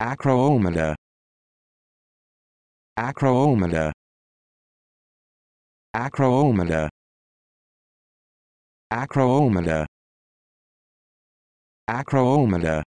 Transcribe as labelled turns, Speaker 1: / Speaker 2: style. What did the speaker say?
Speaker 1: Acroomena Acroomena Acroomena Acroomena Acroomena